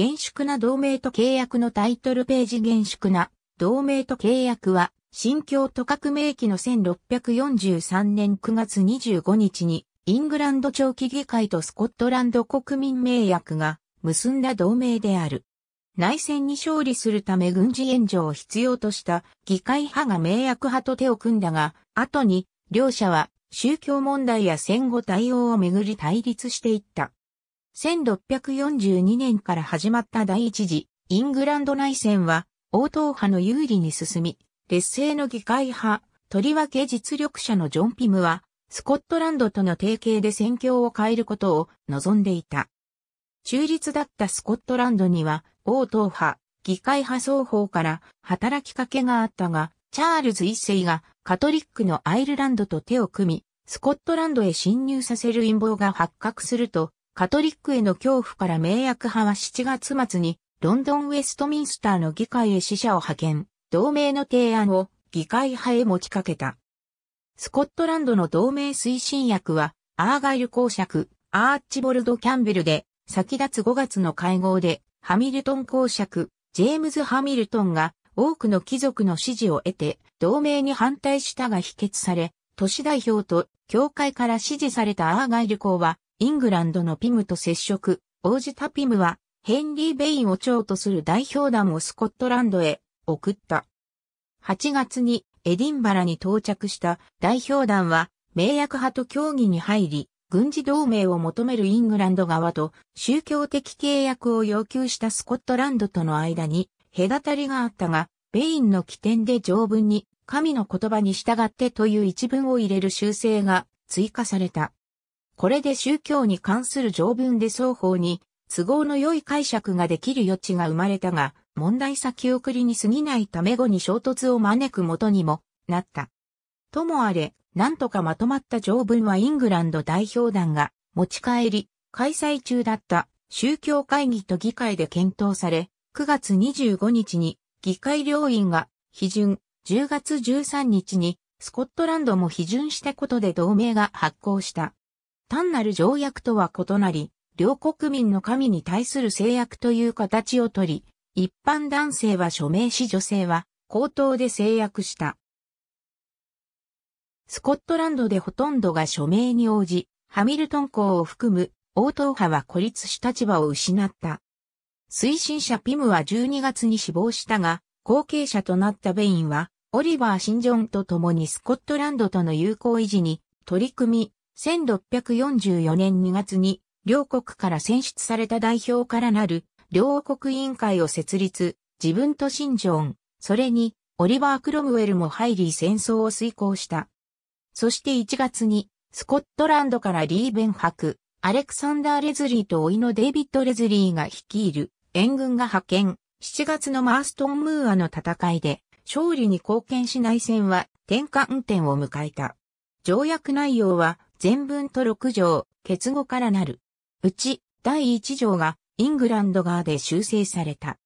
厳粛な同盟と契約のタイトルページ厳粛な同盟と契約は、新教と革命期の1643年9月25日に、イングランド長期議会とスコットランド国民名約が結んだ同盟である。内戦に勝利するため軍事援助を必要とした議会派が名約派と手を組んだが、後に両者は宗教問題や戦後対応をめぐり対立していった。1642年から始まった第一次イングランド内戦は、王党派の有利に進み、劣勢の議会派、とりわけ実力者のジョン・ピムは、スコットランドとの提携で戦況を変えることを望んでいた。中立だったスコットランドには、王党派、議会派双方から働きかけがあったが、チャールズ一世がカトリックのアイルランドと手を組み、スコットランドへ侵入させる陰謀が発覚すると、カトリックへの恐怖から名約派は7月末にロンドンウェストミンスターの議会へ使者を派遣、同盟の提案を議会派へ持ちかけた。スコットランドの同盟推進役は、アーガイル公爵、アーチボルド・キャンベルで、先立つ5月の会合で、ハミルトン公爵、ジェームズ・ハミルトンが多くの貴族の支持を得て、同盟に反対したが否決され、都市代表と教会から支持されたアーガイル公は、イングランドのピムと接触、応じたピムは、ヘンリー・ベインを長とする代表団をスコットランドへ送った。8月にエディンバラに到着した代表団は、名約派と協議に入り、軍事同盟を求めるイングランド側と宗教的契約を要求したスコットランドとの間に隔たりがあったが、ベインの起点で条文に神の言葉に従ってという一文を入れる修正が追加された。これで宗教に関する条文で双方に都合の良い解釈ができる余地が生まれたが、問題先送りに過ぎないため後に衝突を招く元にもなった。ともあれ、なんとかまとまった条文はイングランド代表団が持ち帰り、開催中だった宗教会議と議会で検討され、9月25日に議会両院が批准、10月13日にスコットランドも批准したことで同盟が発行した。単なる条約とは異なり、両国民の神に対する制約という形をとり、一般男性は署名し女性は口頭で制約した。スコットランドでほとんどが署名に応じ、ハミルトン校を含む応答派は孤立し立場を失った。推進者ピムは12月に死亡したが、後継者となったベインは、オリバー・シンジョンと共にスコットランドとの友好維持に取り組み、1644年2月に両国から選出された代表からなる両国委員会を設立、自分とシンジョン、それにオリバー・クロムウェルも入り戦争を遂行した。そして1月にスコットランドからリーベン博、アレクサンダー・レズリーと甥のデイビッド・レズリーが率いる援軍が派遣、7月のマーストン・ムーアの戦いで勝利に貢献し内戦は転換点を迎えた。条約内容は全文と六条、結語からなる。うち、第一条が、イングランド側で修正された。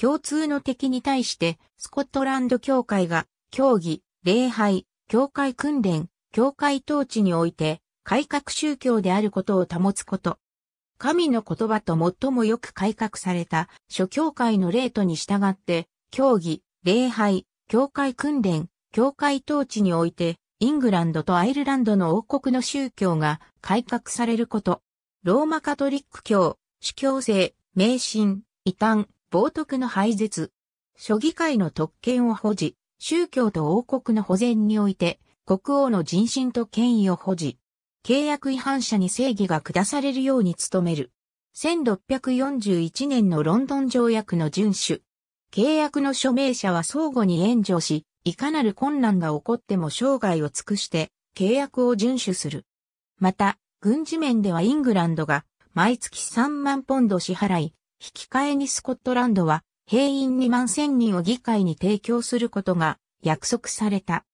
共通の敵に対して、スコットランド協会が、協議、礼拝、教会訓練、教会統治において、改革宗教であることを保つこと。神の言葉と最もよく改革された諸教会の例とに従って、教義、礼拝、教会訓練、教会統治において、イングランドとアイルランドの王国の宗教が改革されること。ローマカトリック教、主教制、迷信、異端、冒徳の廃絶。諸議会の特権を保持、宗教と王国の保全において、国王の人心と権威を保持。契約違反者に正義が下されるように努める。1641年のロンドン条約の遵守。契約の署名者は相互に援助し、いかなる困難が起こっても生涯を尽くして契約を遵守する。また、軍事面ではイングランドが毎月3万ポンド支払い、引き換えにスコットランドは兵員2万1000人を議会に提供することが約束された。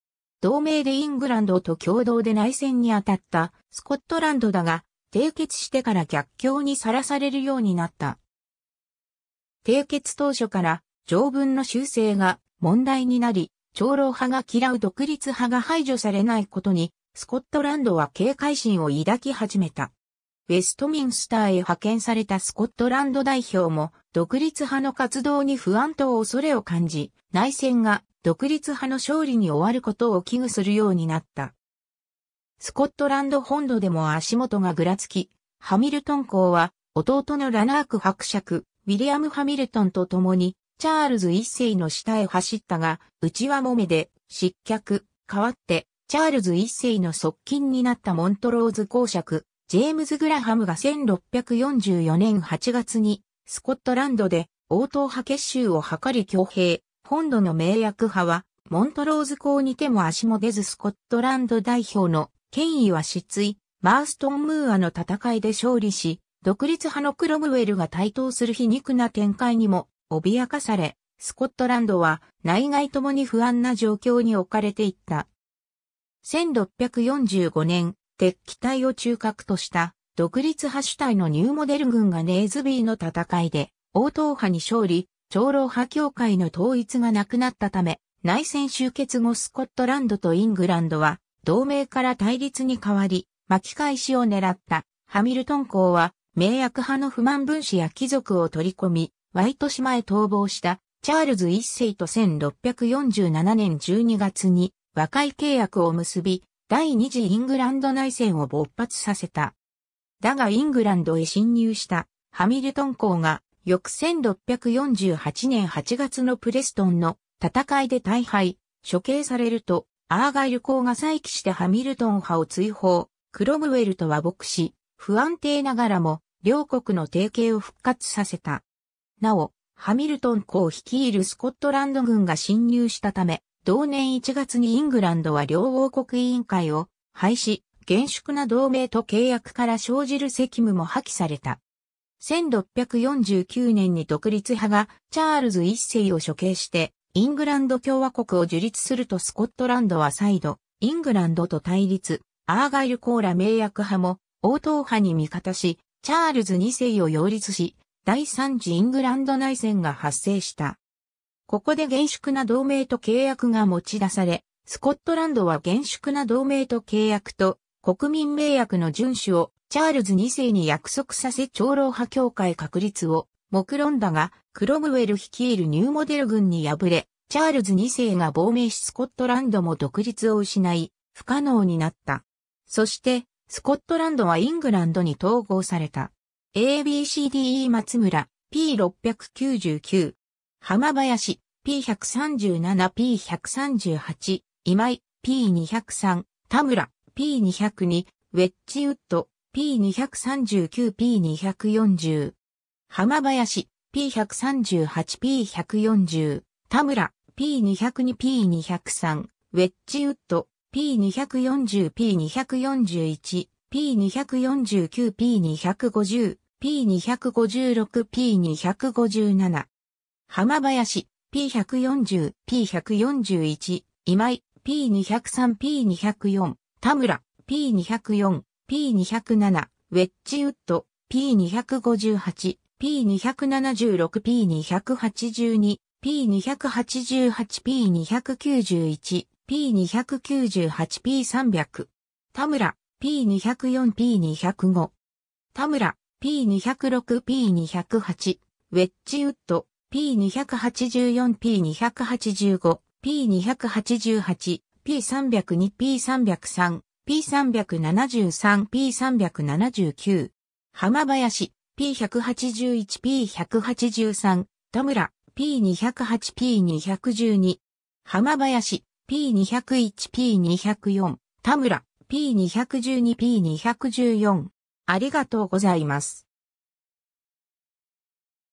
同盟でイングランドと共同で内戦に当たったスコットランドだが、締結してから逆境にさらされるようになった。締結当初から条文の修正が問題になり、長老派が嫌う独立派が排除されないことに、スコットランドは警戒心を抱き始めた。ウェストミンスターへ派遣されたスコットランド代表も、独立派の活動に不安と恐れを感じ、内戦が独立派の勝利に終わることを危惧するようになった。スコットランド本土でも足元がぐらつき、ハミルトン公は弟のラナーク伯爵、ウィリアム・ハミルトンと共にチャールズ一世の下へ走ったが、内輪もめで失脚、代わって、チャールズ一世の側近になったモントローズ公爵、ジェームズ・グラハムが1644年8月に、スコットランドで、応答派結集を図り強兵、本土の名役派は、モントローズ公にても足も出ずスコットランド代表の権威は失墜、マーストン・ムーアの戦いで勝利し、独立派のクロムウェルが台頭する皮肉な展開にも脅かされ、スコットランドは内外ともに不安な状況に置かれていった。1645年、敵機体を中核とした独立派主体のニューモデル軍がネーズビーの戦いで、王答派に勝利、長老派協会の統一がなくなったため、内戦終結後スコットランドとイングランドは、同盟から対立に変わり、巻き返しを狙った。ハミルトン公は、名役派の不満分子や貴族を取り込み、ワイト島へ逃亡したチャールズ一世と1647年12月に和解契約を結び、第二次イングランド内戦を勃発させた。だがイングランドへ侵入したハミルトン公が翌1648年8月のプレストンの戦いで大敗、処刑されると、アーガイル公が再起してハミルトン派を追放、クロムウェルと和睦し、不安定ながらも両国の提携を復活させた。なお、ハミルトン公率いるスコットランド軍が侵入したため、同年1月にイングランドは両王国委員会を廃止、厳粛な同盟と契約から生じる責務も破棄された。1649年に独立派がチャールズ一世を処刑してイングランド共和国を樹立するとスコットランドは再度イングランドと対立、アーガイルコーラ名役派も王党派に味方し、チャールズ二世を擁立し、第3次イングランド内戦が発生した。ここで厳粛な同盟と契約が持ち出され、スコットランドは厳粛な同盟と契約と国民名約の遵守をチャールズ2世に約束させ長老派協会確立を目論んだが、クロムウェル率いるニューモデル軍に敗れ、チャールズ2世が亡命しスコットランドも独立を失い、不可能になった。そして、スコットランドはイングランドに統合された。ABCDE 松村 P699 浜林 P137P138 今井 P203 田村 P202 ウェッジウッド P239P240 浜林 P138P140 田村 P202P203 ウェッジウッド P240P241 P249P250 P256、P257。浜林、P140、P141。今井、P203、P204。田村、P204、P207。ウェッジウッド、P258。P276P282、P288P291、P298P300。田村、P204P205。田村、P206P208、ウェッジウッド、P284P285、P288、P302、P303、P373、P379、浜林、P181、P183、田村、P208、P212、浜林、P201、P204、田村、P212、P214、ありがとうございます。